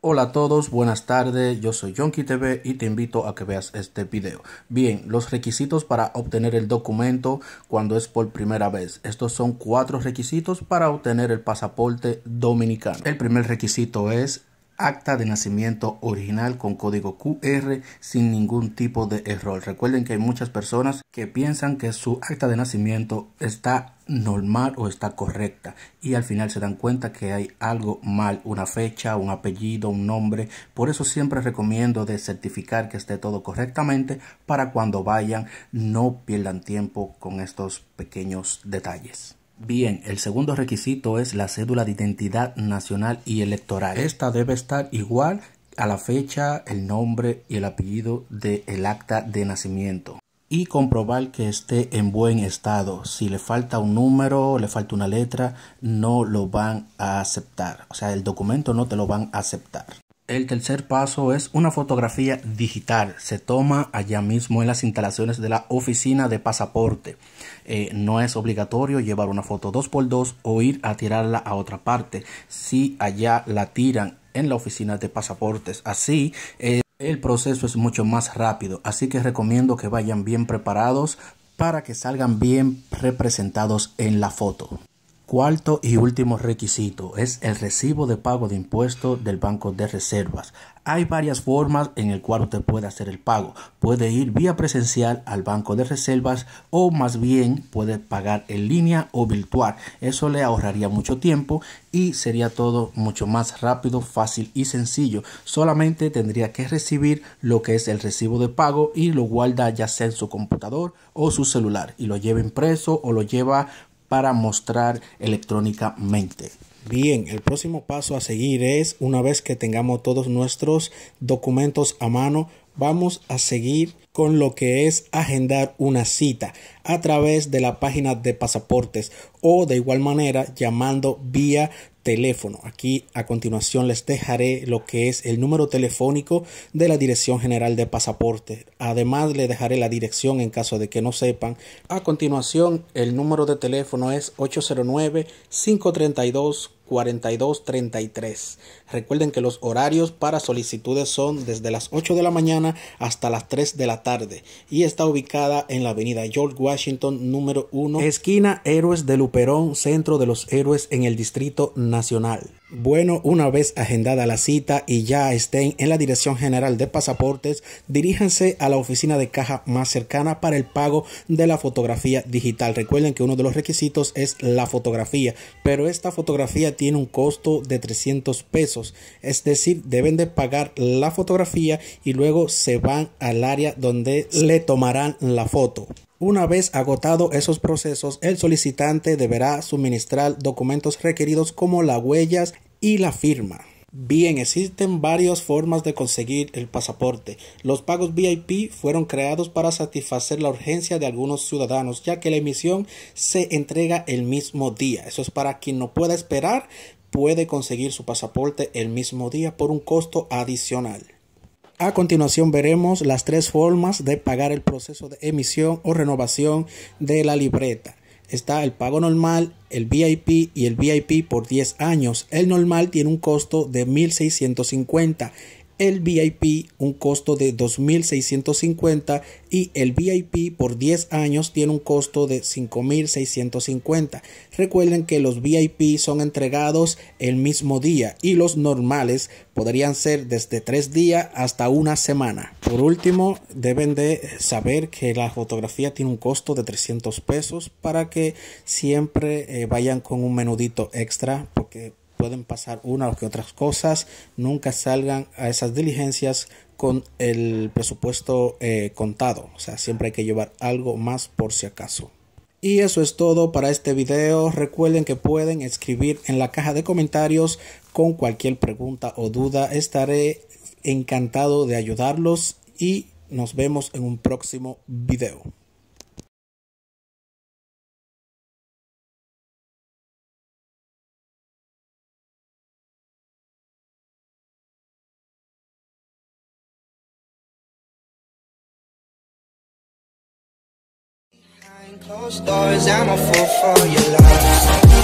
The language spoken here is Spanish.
Hola a todos, buenas tardes, yo soy Yonki TV y te invito a que veas este video. Bien, los requisitos para obtener el documento cuando es por primera vez. Estos son cuatro requisitos para obtener el pasaporte dominicano. El primer requisito es acta de nacimiento original con código QR sin ningún tipo de error. Recuerden que hay muchas personas que piensan que su acta de nacimiento está normal o está correcta y al final se dan cuenta que hay algo mal, una fecha, un apellido, un nombre. Por eso siempre recomiendo de certificar que esté todo correctamente para cuando vayan no pierdan tiempo con estos pequeños detalles. Bien, el segundo requisito es la cédula de identidad nacional y electoral. Esta debe estar igual a la fecha, el nombre y el apellido del acta de nacimiento. Y comprobar que esté en buen estado. Si le falta un número, le falta una letra, no lo van a aceptar. O sea, el documento no te lo van a aceptar. El tercer paso es una fotografía digital. Se toma allá mismo en las instalaciones de la oficina de pasaporte. Eh, no es obligatorio llevar una foto 2x2 o ir a tirarla a otra parte. Si allá la tiran en la oficina de pasaportes. Así. Eh, el proceso es mucho más rápido, así que recomiendo que vayan bien preparados para que salgan bien representados en la foto. Cuarto y último requisito es el recibo de pago de impuestos del Banco de Reservas. Hay varias formas en el cual usted puede hacer el pago. Puede ir vía presencial al Banco de Reservas o más bien puede pagar en línea o virtual. Eso le ahorraría mucho tiempo y sería todo mucho más rápido, fácil y sencillo. Solamente tendría que recibir lo que es el recibo de pago y lo guarda ya sea en su computador o su celular y lo lleva impreso o lo lleva para mostrar electrónicamente. Bien, el próximo paso a seguir es, una vez que tengamos todos nuestros documentos a mano, vamos a seguir con lo que es agendar una cita a través de la página de pasaportes o de igual manera llamando vía teléfono. Aquí a continuación les dejaré lo que es el número telefónico de la Dirección General de Pasaporte. Además les dejaré la dirección en caso de que no sepan. A continuación el número de teléfono es 809 532 4233. Recuerden que los horarios para solicitudes son desde las 8 de la mañana hasta las 3 de la tarde y está ubicada en la avenida George Washington número 1, esquina Héroes de Luperón, centro de los héroes en el Distrito Nacional. Bueno, una vez agendada la cita y ya estén en la Dirección General de Pasaportes, diríjanse a la oficina de caja más cercana para el pago de la fotografía digital. Recuerden que uno de los requisitos es la fotografía, pero esta fotografía tiene un costo de 300 pesos, es decir, deben de pagar la fotografía y luego se van al área donde le tomarán la foto. Una vez agotado esos procesos, el solicitante deberá suministrar documentos requeridos como las huellas y la firma. Bien, existen varias formas de conseguir el pasaporte. Los pagos VIP fueron creados para satisfacer la urgencia de algunos ciudadanos, ya que la emisión se entrega el mismo día. Eso es para quien no pueda esperar, puede conseguir su pasaporte el mismo día por un costo adicional. A continuación veremos las tres formas de pagar el proceso de emisión o renovación de la libreta está el pago normal, el VIP y el VIP por 10 años. El normal tiene un costo de 1.650 el VIP un costo de 2.650 y el VIP por 10 años tiene un costo de 5.650. Recuerden que los VIP son entregados el mismo día y los normales podrían ser desde 3 días hasta una semana. Por último, deben de saber que la fotografía tiene un costo de 300 pesos para que siempre eh, vayan con un menudito extra porque pueden pasar una o que otras cosas, nunca salgan a esas diligencias con el presupuesto eh, contado, o sea, siempre hay que llevar algo más por si acaso. Y eso es todo para este video. Recuerden que pueden escribir en la caja de comentarios con cualquier pregunta o duda. Estaré encantado de ayudarlos y nos vemos en un próximo video. Close doors, I'm a fool for your love.